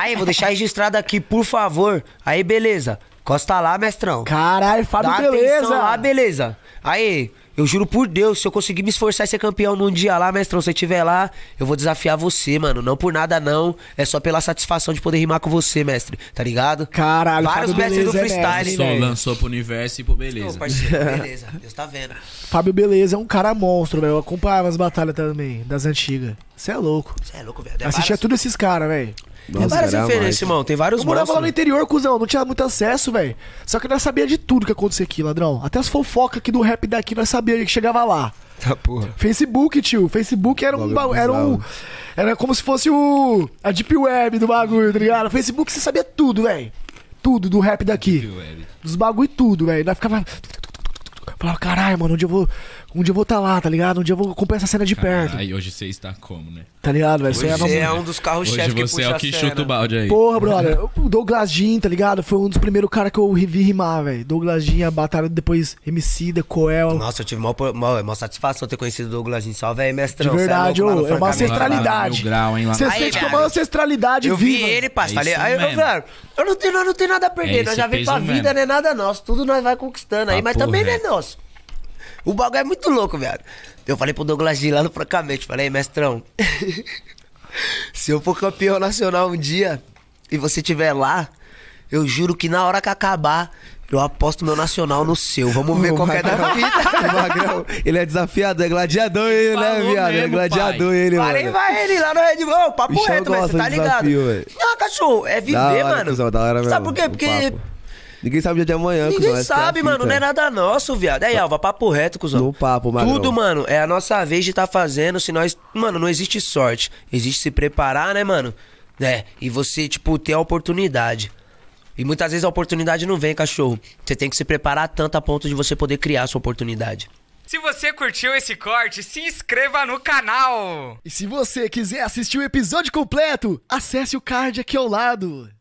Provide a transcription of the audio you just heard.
Aí, vou deixar registrado aqui, por favor. Aí, beleza. Costa lá, mestrão. Caralho, Fábio, Dá beleza. lá, beleza. Aí, eu juro por Deus, se eu conseguir me esforçar e ser campeão num dia lá, mestrão, se eu estiver lá, eu vou desafiar você, mano. Não por nada, não. É só pela satisfação de poder rimar com você, mestre. Tá ligado? Caralho, Vários Fábio mestres beleza, do é freestyle, é Só lançou pro universo e pro beleza. beleza. Deus tá vendo. Fábio Beleza é um cara monstro, velho. Eu acompanhava as batalhas também, das antigas. Você é louco. Você é louco, velho. Assistia várias... tudo esses caras, velho. Tem várias referências, irmão. Tem vários Eu morava lá no interior, cuzão. Não tinha muito acesso, velho. Só que nós sabia de tudo que acontecia aqui, ladrão. Até as fofocas aqui do rap daqui nós sabia que chegava lá. Tá, porra. Facebook, tio. Facebook era um, era um. Era como se fosse o. A Deep Web do bagulho, tá ligado? Facebook você sabia tudo, velho. Tudo do rap daqui. Deep Web. Dos bagulho e tudo, velho. Nós ficava. Falava, caralho, mano, um dia eu vou. Um dia eu vou estar tá lá, tá ligado? Um dia eu vou acompanhar essa cena de perto. Aí hoje você está como, né? Tá ligado, velho? Você é, é um dos carros chefes que você é o que chuta o balde aí. Porra, brother. O Douglas Jean, tá ligado? Foi um dos primeiros caras que eu vi rimar, velho. Douglas Jean, a batalha depois MC da Coel. Nossa, eu tive maior, maior, maior satisfação ter conhecido o Douglas Jean. Só, velho, mestrão. De verdade, é, louco, é uma ancestralidade. Você sente que é uma ancestralidade eu viva. Eu vi ele, parceiro. É falei, aí, eu, velho, eu não tenho, não, não tenho nada a perder. É nós já é vem pra vida, não é né? nada nosso. Tudo nós vai conquistando aí, mas também não é nosso. O bagulho é muito louco, viado. Eu falei pro Douglas no francamente, falei, mestrão, se eu for campeão nacional um dia e você tiver lá, eu juro que na hora que acabar, eu aposto meu nacional no seu. Vamos ver qual é da vida. Magrão, ele é desafiado, é gladiador ele, né, Falou né, viado? É mesmo, é gladiador pai. ele, mano. Parei ele lá no Red Bull, papo Bichão reto, mas você tá ligado? Desafio, Não, cachorro, é viver, hora, mano. Cuzão, da hora mesmo, Sabe por quê? Porque Ninguém sabe o dia de amanhã. Ninguém é sabe, mano. Não é nada nosso, viado. Aí, é Alva, tá papo reto, cuzão. No papo, mano. Tudo, mano, é a nossa vez de tá fazendo. Se nós. Mano, não existe sorte. Existe se preparar, né, mano? É. E você, tipo, ter a oportunidade. E muitas vezes a oportunidade não vem, cachorro. Você tem que se preparar tanto a ponto de você poder criar a sua oportunidade. Se você curtiu esse corte, se inscreva no canal! E se você quiser assistir o episódio completo, acesse o card aqui ao lado.